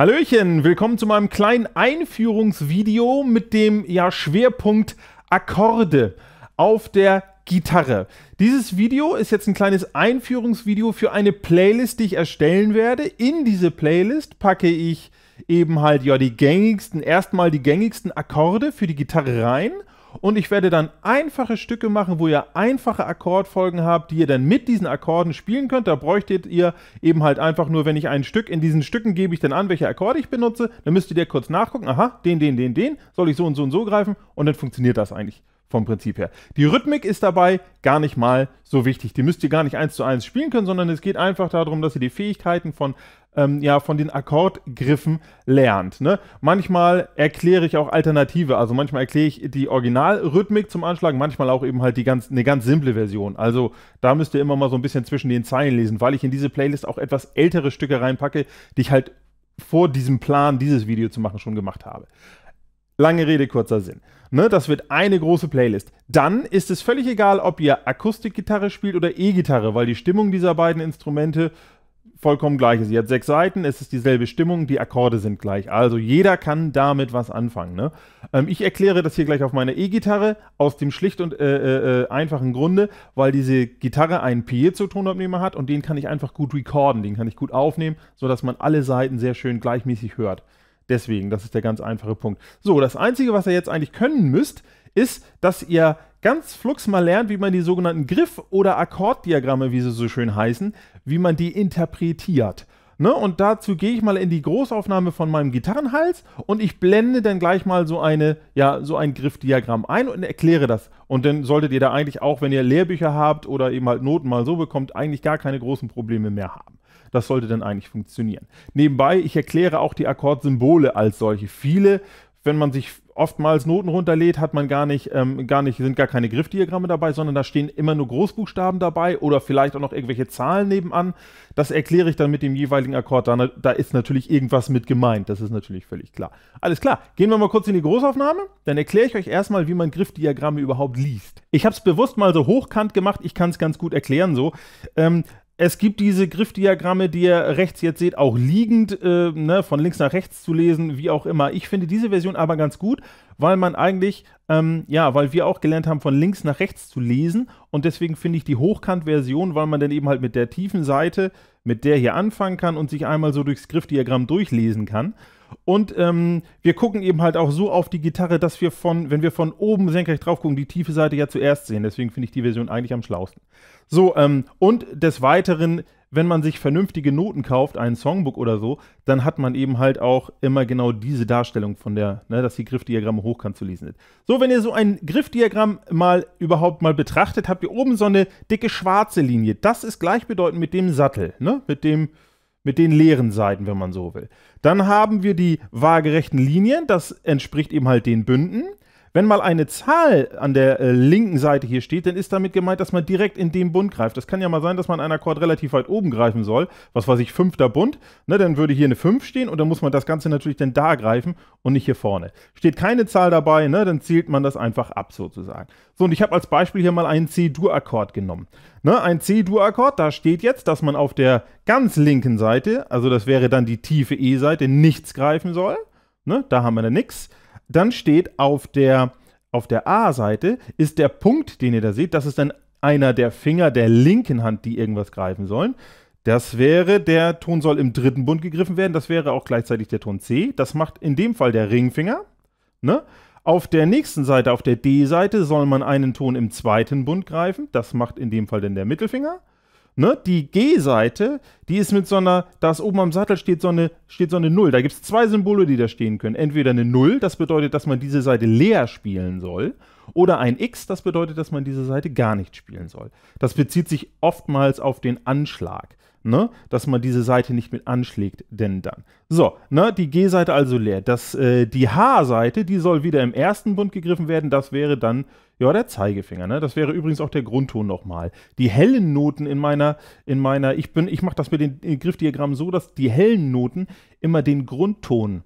Hallöchen, willkommen zu meinem kleinen Einführungsvideo mit dem ja, Schwerpunkt Akkorde auf der Gitarre. Dieses Video ist jetzt ein kleines Einführungsvideo für eine Playlist, die ich erstellen werde. In diese Playlist packe ich eben halt ja die gängigsten, erstmal die gängigsten Akkorde für die Gitarre rein – und ich werde dann einfache Stücke machen, wo ihr einfache Akkordfolgen habt, die ihr dann mit diesen Akkorden spielen könnt. Da bräuchtet ihr eben halt einfach nur, wenn ich ein Stück, in diesen Stücken gebe ich dann an, welche Akkorde ich benutze, dann müsst ihr kurz nachgucken, aha, den, den, den, den, soll ich so und so und so greifen und dann funktioniert das eigentlich vom Prinzip her. Die Rhythmik ist dabei gar nicht mal so wichtig. Die müsst ihr gar nicht eins zu eins spielen können, sondern es geht einfach darum, dass ihr die Fähigkeiten von ähm, ja, von den Akkordgriffen lernt. Ne? Manchmal erkläre ich auch Alternative, also manchmal erkläre ich die Originalrhythmik zum Anschlag, manchmal auch eben halt die ganz, eine ganz simple Version. Also da müsst ihr immer mal so ein bisschen zwischen den Zeilen lesen, weil ich in diese Playlist auch etwas ältere Stücke reinpacke, die ich halt vor diesem Plan, dieses Video zu machen, schon gemacht habe. Lange Rede, kurzer Sinn. Ne, das wird eine große Playlist. Dann ist es völlig egal, ob ihr Akustikgitarre spielt oder E-Gitarre, weil die Stimmung dieser beiden Instrumente vollkommen gleich ist. Sie hat sechs Seiten, es ist dieselbe Stimmung, die Akkorde sind gleich. Also jeder kann damit was anfangen. Ne? Ähm, ich erkläre das hier gleich auf meiner E-Gitarre aus dem schlicht und äh, äh, äh, einfachen Grunde, weil diese Gitarre einen Piezo-Tonabnehmer hat und den kann ich einfach gut recorden, den kann ich gut aufnehmen, sodass man alle Seiten sehr schön gleichmäßig hört. Deswegen, das ist der ganz einfache Punkt. So, das Einzige, was ihr jetzt eigentlich können müsst, ist, dass ihr ganz flugs mal lernt, wie man die sogenannten Griff- oder Akkorddiagramme, wie sie so schön heißen, wie man die interpretiert. Ne? Und dazu gehe ich mal in die Großaufnahme von meinem Gitarrenhals und ich blende dann gleich mal so, eine, ja, so ein Griffdiagramm ein und erkläre das. Und dann solltet ihr da eigentlich auch, wenn ihr Lehrbücher habt oder eben halt Noten mal so bekommt, eigentlich gar keine großen Probleme mehr haben. Das sollte dann eigentlich funktionieren. Nebenbei, ich erkläre auch die Akkordsymbole als solche. Viele, wenn man sich oftmals Noten runterlädt, hat man gar nicht, ähm, gar nicht, sind gar keine Griffdiagramme dabei, sondern da stehen immer nur Großbuchstaben dabei oder vielleicht auch noch irgendwelche Zahlen nebenan. Das erkläre ich dann mit dem jeweiligen Akkord. Da, da ist natürlich irgendwas mit gemeint. Das ist natürlich völlig klar. Alles klar. Gehen wir mal kurz in die Großaufnahme. Dann erkläre ich euch erstmal, wie man Griffdiagramme überhaupt liest. Ich habe es bewusst mal so hochkant gemacht. Ich kann es ganz gut erklären so. Ähm, es gibt diese Griffdiagramme, die ihr rechts jetzt seht, auch liegend, äh, ne, von links nach rechts zu lesen, wie auch immer. Ich finde diese Version aber ganz gut, weil man eigentlich, ähm, ja, weil wir auch gelernt haben, von links nach rechts zu lesen. Und deswegen finde ich die Hochkant-Version, weil man dann eben halt mit der tiefen Seite mit der hier anfangen kann und sich einmal so durchs Griffdiagramm durchlesen kann. Und ähm, wir gucken eben halt auch so auf die Gitarre, dass wir von, wenn wir von oben senkrecht drauf gucken, die tiefe Seite ja zuerst sehen. Deswegen finde ich die Version eigentlich am schlausten. So, ähm, und des Weiteren wenn man sich vernünftige Noten kauft, ein Songbook oder so, dann hat man eben halt auch immer genau diese Darstellung von der, ne, dass die Griffdiagramme hochkant zu lesen sind. So, wenn ihr so ein Griffdiagramm mal überhaupt mal betrachtet, habt ihr oben so eine dicke schwarze Linie. Das ist gleichbedeutend mit dem Sattel, ne? mit dem mit den leeren Seiten, wenn man so will. Dann haben wir die waagerechten Linien, das entspricht eben halt den Bünden. Wenn mal eine Zahl an der äh, linken Seite hier steht, dann ist damit gemeint, dass man direkt in den Bund greift. Das kann ja mal sein, dass man einen Akkord relativ weit oben greifen soll. Was weiß ich, fünfter Bund. Ne, dann würde hier eine 5 stehen und dann muss man das Ganze natürlich dann da greifen und nicht hier vorne. Steht keine Zahl dabei, ne, dann zählt man das einfach ab sozusagen. So, und ich habe als Beispiel hier mal einen C-Dur-Akkord genommen. Ne, ein C-Dur-Akkord, da steht jetzt, dass man auf der ganz linken Seite, also das wäre dann die tiefe E-Seite, nichts greifen soll. Ne, da haben wir dann nichts. Dann steht auf der, auf der A-Seite, ist der Punkt, den ihr da seht, das ist dann einer der Finger der linken Hand, die irgendwas greifen sollen. Das wäre, der Ton soll im dritten Bund gegriffen werden, das wäre auch gleichzeitig der Ton C. Das macht in dem Fall der Ringfinger. Ne? Auf der nächsten Seite, auf der D-Seite, soll man einen Ton im zweiten Bund greifen. Das macht in dem Fall dann der Mittelfinger ne, die G-Seite, die ist mit so einer, da ist oben am Sattel steht so eine, steht so eine Null. Da gibt es zwei Symbole, die da stehen können. Entweder eine Null, das bedeutet, dass man diese Seite leer spielen soll. Oder ein X, das bedeutet, dass man diese Seite gar nicht spielen soll. Das bezieht sich oftmals auf den Anschlag, ne? dass man diese Seite nicht mit anschlägt, denn dann. So, ne? die G-Seite also leer. Das, äh, die H-Seite, die soll wieder im ersten Bund gegriffen werden, das wäre dann ja, der Zeigefinger, ne? Das wäre übrigens auch der Grundton nochmal. Die hellen Noten in meiner, in meiner, ich ich mache das mit dem äh, Griffdiagramm so, dass die hellen Noten immer den Grundton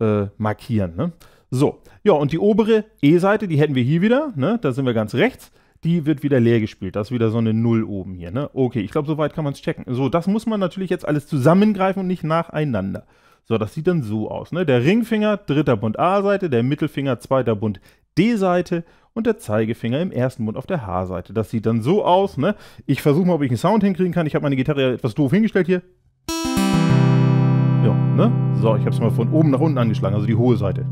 äh, markieren, ne? So, ja, und die obere E-Seite, die hätten wir hier wieder, ne? da sind wir ganz rechts, die wird wieder leer gespielt. Das ist wieder so eine Null oben hier. Ne? Okay, ich glaube, soweit kann man es checken. So, das muss man natürlich jetzt alles zusammengreifen und nicht nacheinander. So, das sieht dann so aus. Ne? Der Ringfinger, dritter Bund A-Seite, der Mittelfinger, zweiter Bund D-Seite und der Zeigefinger im ersten Bund auf der H-Seite. Das sieht dann so aus. Ne? Ich versuche mal, ob ich einen Sound hinkriegen kann. Ich habe meine Gitarre ja etwas doof hingestellt hier. Ja, ne? So, ich habe es mal von oben nach unten angeschlagen, also die hohe Seite.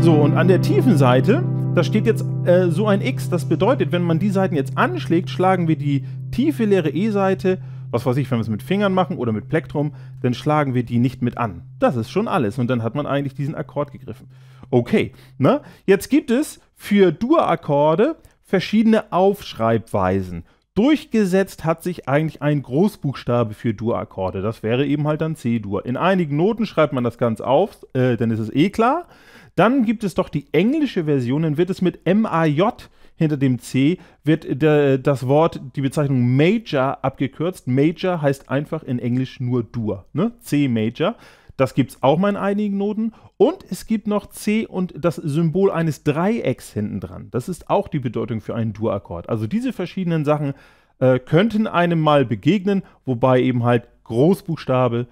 So, und an der tiefen Seite, da steht jetzt äh, so ein X. Das bedeutet, wenn man die Seiten jetzt anschlägt, schlagen wir die tiefe leere E-Seite, was weiß ich, wenn wir es mit Fingern machen oder mit Plektrum, dann schlagen wir die nicht mit an. Das ist schon alles. Und dann hat man eigentlich diesen Akkord gegriffen. Okay, ne? jetzt gibt es für Dur-Akkorde verschiedene Aufschreibweisen. Durchgesetzt hat sich eigentlich ein Großbuchstabe für Dur-Akkorde. Das wäre eben halt dann C-Dur. In einigen Noten schreibt man das ganz auf, äh, dann ist es eh klar. Dann gibt es doch die englische Version, dann wird es mit M-A-J hinter dem C wird der, das Wort, die Bezeichnung Major abgekürzt. Major heißt einfach in Englisch nur Dur, ne? C Major. Das gibt es auch mal in einigen Noten. Und es gibt noch C und das Symbol eines Dreiecks hinten dran. Das ist auch die Bedeutung für einen Dur-Akkord. Also diese verschiedenen Sachen äh, könnten einem mal begegnen, wobei eben halt Großbuchstabe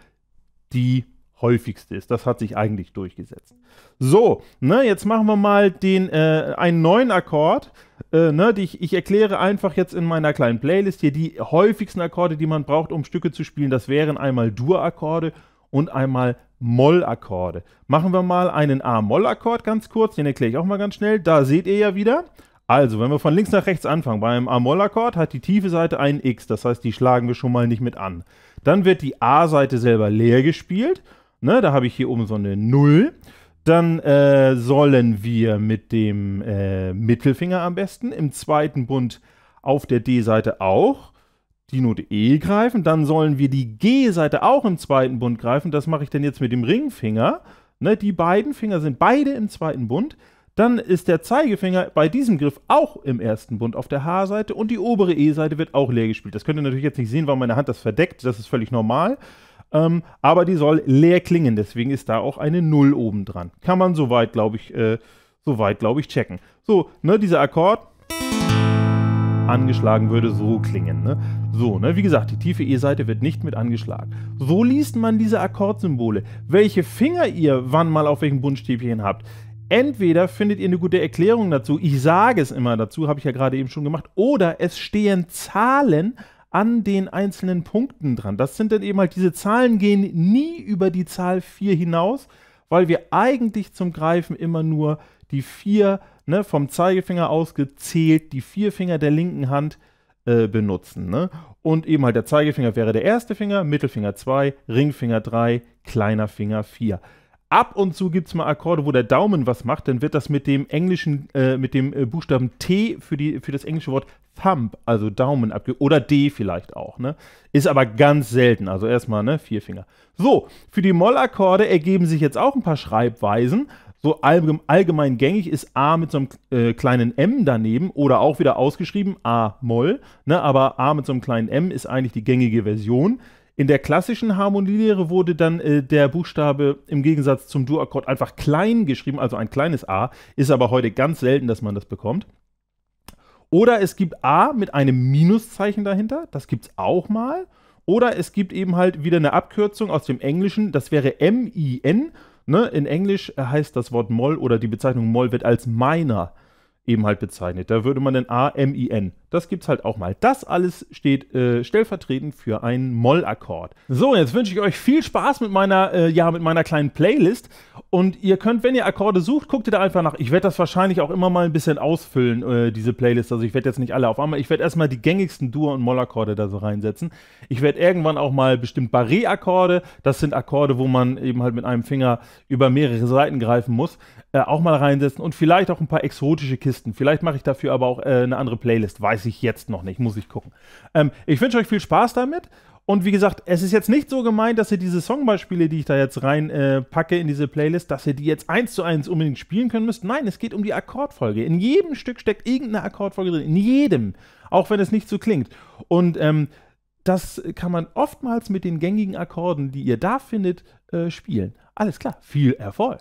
die häufigste ist. Das hat sich eigentlich durchgesetzt. So, ne, jetzt machen wir mal den, äh, einen neuen Akkord. Äh, ne, ich, ich, erkläre einfach jetzt in meiner kleinen Playlist hier die häufigsten Akkorde, die man braucht, um Stücke zu spielen. Das wären einmal Dur-Akkorde und einmal Moll-Akkorde. Machen wir mal einen A-Moll-Akkord ganz kurz, den erkläre ich auch mal ganz schnell. Da seht ihr ja wieder. Also, wenn wir von links nach rechts anfangen, beim A-Moll-Akkord hat die tiefe Seite ein X, das heißt, die schlagen wir schon mal nicht mit an. Dann wird die A-Seite selber leer gespielt. Ne, da habe ich hier oben so eine 0. Dann äh, sollen wir mit dem äh, Mittelfinger am besten im zweiten Bund auf der D-Seite auch die Note E greifen, dann sollen wir die G-Seite auch im zweiten Bund greifen. Das mache ich dann jetzt mit dem Ringfinger. Ne, die beiden Finger sind beide im zweiten Bund. Dann ist der Zeigefinger bei diesem Griff auch im ersten Bund auf der H-Seite und die obere E-Seite wird auch leer gespielt. Das könnt ihr natürlich jetzt nicht sehen, weil meine Hand das verdeckt. Das ist völlig normal. Ähm, aber die soll leer klingen, deswegen ist da auch eine Null oben dran. Kann man soweit, glaube ich, äh, soweit, glaube ich, checken. So, ne, dieser Akkord, angeschlagen würde, so klingen. Ne? So, ne? wie gesagt, die tiefe E-Seite wird nicht mit angeschlagen. So liest man diese Akkordsymbole. Welche Finger ihr wann mal auf welchem Buntstäbchen habt. Entweder findet ihr eine gute Erklärung dazu, ich sage es immer dazu, habe ich ja gerade eben schon gemacht, oder es stehen Zahlen an den einzelnen Punkten dran. Das sind dann eben halt, diese Zahlen gehen nie über die Zahl 4 hinaus, weil wir eigentlich zum Greifen immer nur die 4 ne, vom Zeigefinger ausgezählt die vier Finger der linken Hand äh, benutzen. Ne? Und eben halt der Zeigefinger wäre der erste Finger, Mittelfinger 2, Ringfinger 3, kleiner Finger 4. Ab und zu gibt es mal Akkorde, wo der Daumen was macht, dann wird das mit dem englischen, äh, mit dem äh, Buchstaben T für, die, für das englische Wort Thumb, also Daumen abge oder D vielleicht auch, ne? Ist aber ganz selten, also erstmal, ne, vier Finger. So, für die Mollakkorde ergeben sich jetzt auch ein paar Schreibweisen, so allgemein gängig ist A mit so einem äh, kleinen M daneben oder auch wieder ausgeschrieben A Moll, ne? aber A mit so einem kleinen M ist eigentlich die gängige Version. In der klassischen Harmonielehre wurde dann äh, der Buchstabe im Gegensatz zum Dur-Akkord einfach klein geschrieben, also ein kleines A, ist aber heute ganz selten, dass man das bekommt. Oder es gibt A mit einem Minuszeichen dahinter, das gibt es auch mal. Oder es gibt eben halt wieder eine Abkürzung aus dem Englischen, das wäre M-I-N Ne? In Englisch äh, heißt das Wort Moll oder die Bezeichnung Moll wird als Miner eben halt bezeichnet. Da würde man den A-M-I-N das gibt es halt auch mal. Das alles steht äh, stellvertretend für einen Moll-Akkord. So, jetzt wünsche ich euch viel Spaß mit meiner, äh, ja, mit meiner kleinen Playlist. Und ihr könnt, wenn ihr Akkorde sucht, guckt ihr da einfach nach. Ich werde das wahrscheinlich auch immer mal ein bisschen ausfüllen, äh, diese Playlist. Also ich werde jetzt nicht alle auf einmal. Ich werde erstmal die gängigsten Dur- und Moll-Akkorde da so reinsetzen. Ich werde irgendwann auch mal bestimmt Barré-Akkorde. Das sind Akkorde, wo man eben halt mit einem Finger über mehrere Seiten greifen muss. Äh, auch mal reinsetzen. Und vielleicht auch ein paar exotische Kisten. Vielleicht mache ich dafür aber auch äh, eine andere Playlist. Weiß weiß ich jetzt noch nicht, muss ich gucken. Ähm, ich wünsche euch viel Spaß damit. Und wie gesagt, es ist jetzt nicht so gemeint, dass ihr diese Songbeispiele, die ich da jetzt reinpacke äh, packe in diese Playlist, dass ihr die jetzt eins zu eins unbedingt spielen können müsst. Nein, es geht um die Akkordfolge. In jedem Stück steckt irgendeine Akkordfolge drin. In jedem. Auch wenn es nicht so klingt. Und ähm, das kann man oftmals mit den gängigen Akkorden, die ihr da findet, äh, spielen. Alles klar, viel Erfolg!